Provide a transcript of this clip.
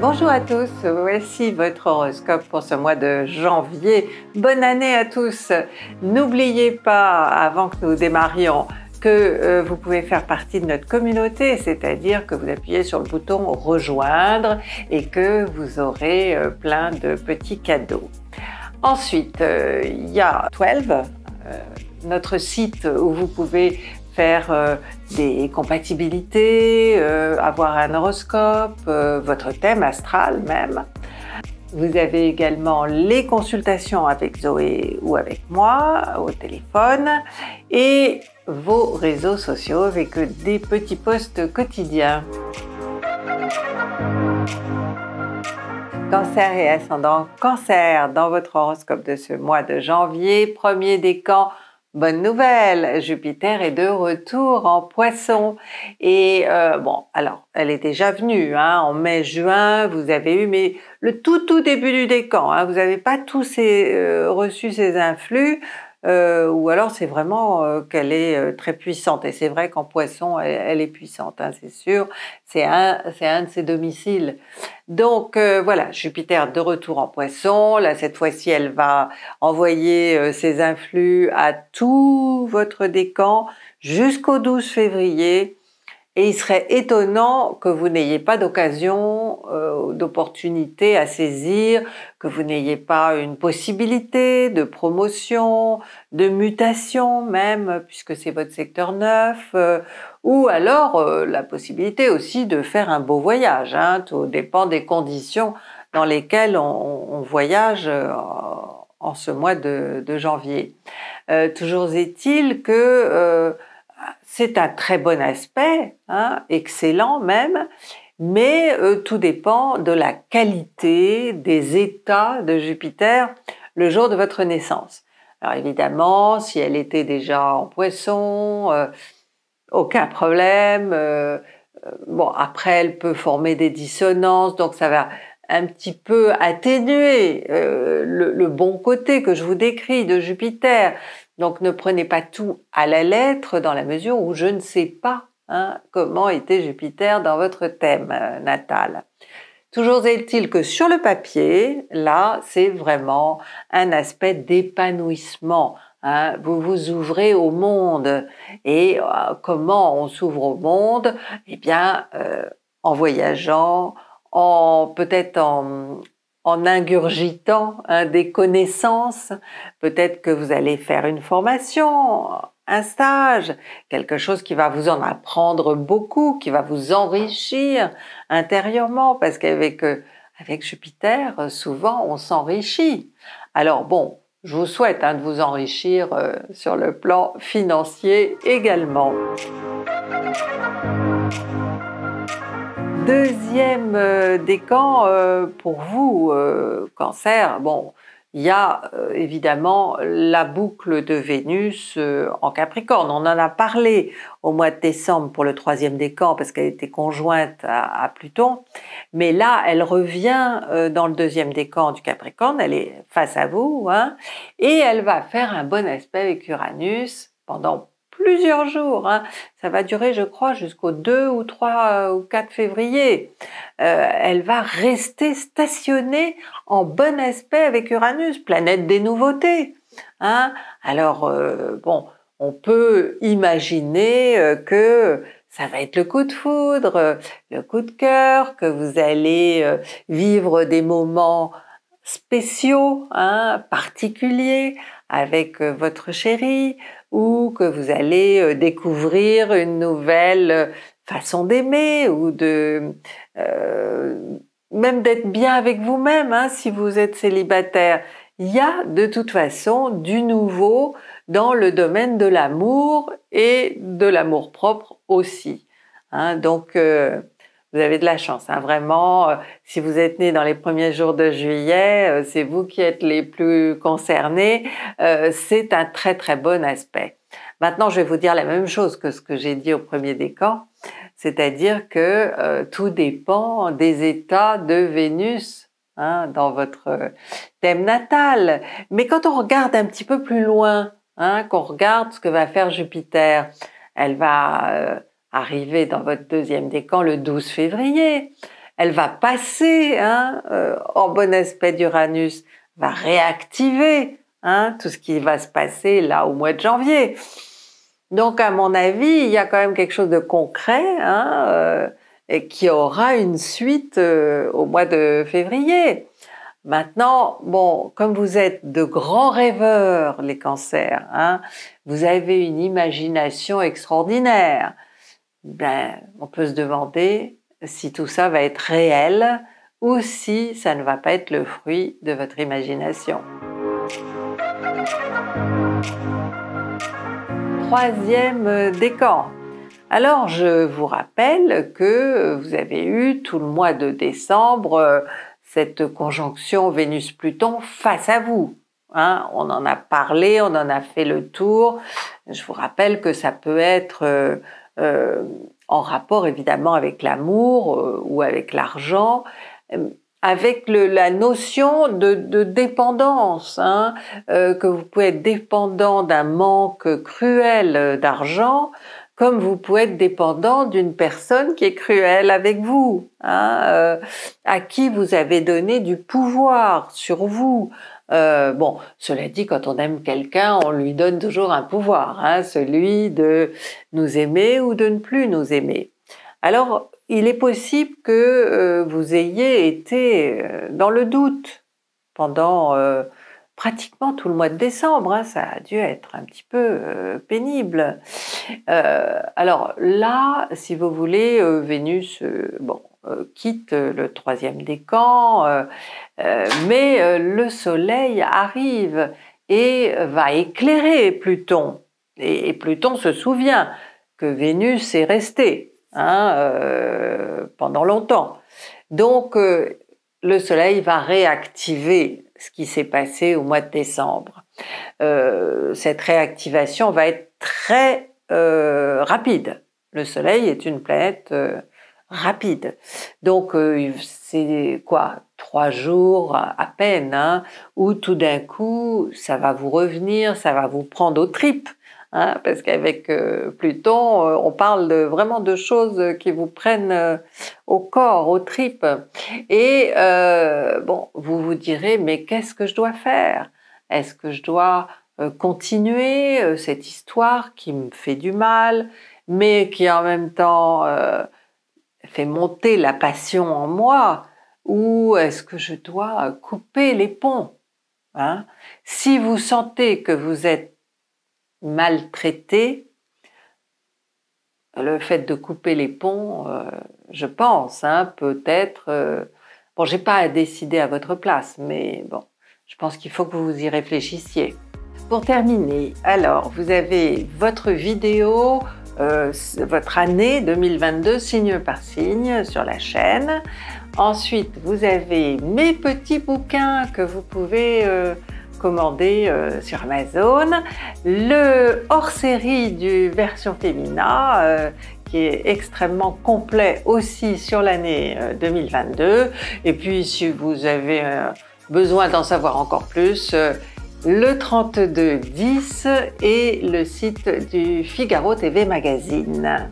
Bonjour à tous, voici votre horoscope pour ce mois de janvier. Bonne année à tous N'oubliez pas, avant que nous démarrions, que euh, vous pouvez faire partie de notre communauté, c'est-à-dire que vous appuyez sur le bouton rejoindre et que vous aurez euh, plein de petits cadeaux. Ensuite, euh, il y a 12, notre site où vous pouvez faire euh, des compatibilités, euh, avoir un horoscope, euh, votre thème astral même. Vous avez également les consultations avec Zoé ou avec moi au téléphone et vos réseaux sociaux avec des petits posts quotidiens. Cancer et ascendant cancer dans votre horoscope de ce mois de janvier, premier décan Bonne nouvelle, Jupiter est de retour en poisson. Et euh, bon, alors, elle est déjà venue, hein, en mai-juin, vous avez eu, mais le tout tout début du décan, hein. vous n'avez pas tous ces, euh, reçu ces influx, euh, ou alors c'est vraiment euh, qu'elle est euh, très puissante. Et c'est vrai qu'en poisson, elle, est puissante, hein, c'est sûr. C'est un, c'est un de ses domiciles. Donc voilà, Jupiter de retour en poisson. Là, cette fois-ci, elle va envoyer ses influx à tout votre décan jusqu'au 12 février. Et il serait étonnant que vous n'ayez pas d'occasion, euh, d'opportunité à saisir, que vous n'ayez pas une possibilité de promotion, de mutation même, puisque c'est votre secteur neuf, euh, ou alors euh, la possibilité aussi de faire un beau voyage, hein, tout dépend des conditions dans lesquelles on, voyage en ce mois de, de janvier. toujours est-il que c'est un très bon aspect, hein, excellent même, mais euh, tout dépend de la qualité des états de Jupiter le jour de votre naissance. Alors évidemment, si elle était déjà en poisson, euh, aucun problème. Euh, bon, après, elle peut former des dissonances, donc ça va un petit peu atténuer le, bon côté que je vous décris de Jupiter. Donc ne prenez pas tout à la lettre dans la mesure où je ne sais pas hein, comment était Jupiter dans votre thème euh, natal. Toujours est-il que sur le papier, là, c'est vraiment un aspect d'épanouissement. Hein. Vous vous ouvrez au monde. Et euh, comment on s'ouvre au monde Eh bien, euh, en voyageant, en peut-être en, en ingurgitant des connaissances. Peut-être que vous allez faire une formation, un stage, quelque chose qui va vous en apprendre beaucoup, qui va vous enrichir intérieurement, parce qu'avec euh, avec Jupiter, euh, souvent, on s'enrichit. Alors bon, je vous souhaite hein, de vous enrichir euh, sur le plan financier également deuxième euh, décan, euh, pour vous, euh, cancer, bon, il y a évidemment la boucle de Vénus en Capricorne. On en a parlé au mois de décembre pour le troisième décan parce qu'elle était conjointe à, Pluton. Mais là, elle revient dans le deuxième décan du Capricorne. Elle est face à vous. Hein, et elle va faire un bon aspect avec Uranus pendant plusieurs jours. Hein. Ça va durer, je crois, jusqu'au 2 ou 3 euh, ou 4 février. Euh, elle va rester stationnée en bon aspect avec Uranus, planète des nouveautés. Hein. Alors, euh, bon, on peut imaginer que ça va être le coup de foudre, le coup de cœur, que vous allez vivre des moments spéciaux, hein, particuliers, avec votre chérie, ou que vous allez euh, découvrir une nouvelle euh, façon d'aimer ou de euh, même d'être bien avec vous-même hein, si vous êtes célibataire. Il y a de toute façon du nouveau dans le domaine de l'amour et de l'amour propre aussi. Hein. donc vous avez de la chance. Hein. Vraiment, euh, si vous êtes né dans les premiers jours de juillet, euh, c'est vous qui êtes les plus concernés. Euh, c'est un très très bon aspect. Maintenant, je vais vous dire la même chose que ce que j'ai dit au premier décan, c'est-à-dire que tout dépend des états de Vénus hein, dans votre thème natal. Mais quand on regarde un petit peu plus loin, hein, qu'on regarde ce que va faire Jupiter, elle va arriver dans votre deuxième décan le 12 février. Elle va passer hein, euh, en bon aspect d'Uranus, va réactiver hein, tout ce qui va se passer là au mois de janvier. Donc à mon avis, il y a quand même quelque chose de concret hein, euh, et qui aura une suite euh, au mois de février. Maintenant, bon, comme vous êtes de grands rêveurs, les cancers, vous avez une imagination extraordinaire. Ben, on peut se demander si tout ça va être réel ou si ça ne va pas être le fruit de votre imagination. Troisième décan. Alors je vous rappelle que vous avez eu tout le mois de décembre euh, cette conjonction Vénus-Pluton face à vous. Hein. on en a parlé, on en a fait le tour. Je vous rappelle que ça peut être euh, euh, en rapport évidemment avec l'amour euh, ou avec l'argent, euh, avec la notion de, dépendance, hein, que vous pouvez être dépendant d'un manque cruel d'argent, comme vous pouvez être dépendant d'une personne qui est cruelle avec vous, hein, à qui vous avez donné du pouvoir sur vous, euh, bon, cela dit, quand on aime quelqu'un, on lui donne toujours un pouvoir, hein, celui de nous aimer ou de ne plus nous aimer. Alors, il est possible que euh, vous ayez été euh, dans le doute pendant pratiquement tout le mois de décembre. Hein, ça a dû être un petit peu pénible. alors là, si vous voulez, Vénus, bon, euh, quitte euh, le troisième des camps, euh, mais le soleil arrive et va éclairer Pluton. Et, Pluton se souvient que Vénus est restée hein, pendant longtemps. Donc le Soleil va réactiver ce qui s'est passé au mois de décembre. cette réactivation va être très rapide. Le Soleil est une planète rapide. Donc euh, c'est quoi trois jours à peine hein, où tout d'un coup ça va vous revenir, ça va vous prendre aux tripes. Hein, parce qu'avec euh, Pluton, euh, on parle vraiment de choses qui vous prennent au corps, aux tripes. Et bon, vous vous direz, mais qu'est-ce que je dois faire Est-ce que je dois continuer cette histoire qui me fait du mal, mais qui en même temps fait monter la passion en moi ou est-ce que je dois couper les ponts hein Si vous sentez que vous êtes maltraité, le fait de couper les ponts, euh, je pense, hein, peut-être. Bon, euh, bon, j'ai pas à décider à votre place, mais bon, je pense qu'il faut que vous y réfléchissiez. Pour terminer, alors vous avez votre vidéo euh, votre année 2022 signe par signe sur la chaîne. Ensuite, vous avez mes petits bouquins que vous pouvez euh, commander euh, sur Amazon, le hors-série du version féminin qui est extrêmement complet aussi sur l'année 2022. Et puis, si vous avez besoin d'en savoir encore plus, le 3210 et le site du Figaro TV Magazine.